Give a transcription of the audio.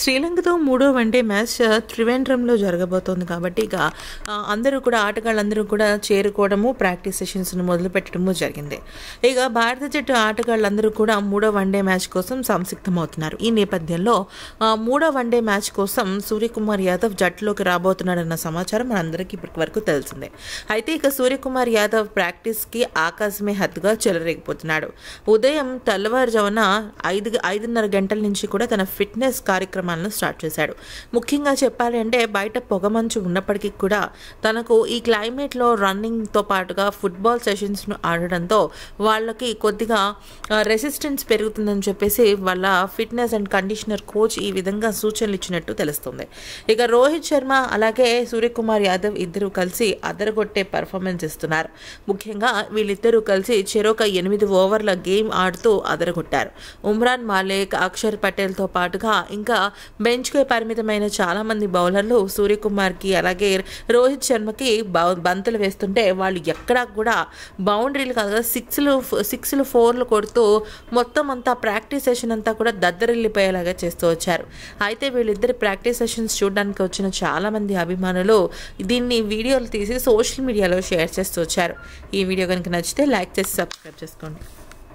శ్రీలంకతో మూడో one day match త్రివేంద్రంలో జరగబోతోంది కాబట్టి ఇక అందరూ కూడా ఆటగాళ్ళందరూ కూడా చేరుకోవడము ప్రాక్టీస్ సెషన్స్ను మొదలుపెట్టడము జరిగింది ఇక భారత జట్టు ఆటగాళ్ళందరూ కూడా మూడో వన్డే మ్యాచ్ కోసం సంసిద్ధమవుతున్నారు ఈ నేపథ్యంలో మూడో వన్డే మ్యాచ్ కోసం సూర్యకుమార్ యాదవ్ జట్టులోకి రాబోతున్నాడన్న సమాచారం మనందరికీ ఇప్పటి వరకు తెలిసిందే అయితే ఇక సూర్యకుమార్ యాదవ్ ప్రాక్టీస్కి ఆకాశమే హద్దుగా చెలరేగిపోతున్నాడు ఉదయం తెల్లవారుజామున ఐదు ఐదున్నర గంటల నుంచి కూడా తన ఫిట్నెస్ కార్యక్రమం కార్యక్రమాలను స్టార్ట్ చేశాడు ముఖ్యంగా చెప్పాలి అంటే బయట పొగమంచు ఉన్నప్పటికీ కూడా తనకు ఈ క్లైమేట్లో రన్నింగ్తో పాటుగా ఫుట్బాల్ సెషన్స్ను ఆడడంతో వాళ్ళకి కొద్దిగా రెసిస్టెన్స్ పెరుగుతుందని చెప్పేసి వాళ్ళ ఫిట్నెస్ అండ్ కండిషనర్ కోచ్ ఈ విధంగా సూచనలు ఇచ్చినట్టు తెలుస్తుంది ఇక రోహిత్ శర్మ అలాగే సూర్యకుమార్ యాదవ్ ఇద్దరు కలిసి అదరగొట్టే పర్ఫార్మెన్స్ ఇస్తున్నారు ముఖ్యంగా వీళ్ళిద్దరూ కలిసి చెరొక ఎనిమిది ఓవర్ల గేమ్ ఆడుతూ అదరగొట్టారు ఉమ్రాన్ మాలేక్ అక్షర్ పటేల్తో పాటుగా ఇంకా బెంచ్కే పరిమితమైన చాలామంది బౌలర్లు సూర్యకుమార్కి అలాగే రోహిత్ శర్మకి బంతులు వేస్తుంటే వాళ్ళు ఎక్కడా కూడా బౌండరీలు కాదు కదా సిక్స్లు సిక్స్లు ఫోర్లు కొడుతూ మొత్తం అంతా ప్రాక్టీస్ సెషన్ అంతా కూడా దద్దరిల్లిపోయేలాగా చేస్తూ వచ్చారు అయితే వీళ్ళిద్దరి ప్రాక్టీస్ సెషన్స్ చూడడానికి వచ్చిన చాలామంది అభిమానులు దీన్ని వీడియోలు తీసి సోషల్ మీడియాలో షేర్ చేస్తూ వచ్చారు ఈ వీడియో కనుక నచ్చితే లైక్ చేసి సబ్స్క్రైబ్ చేసుకోండి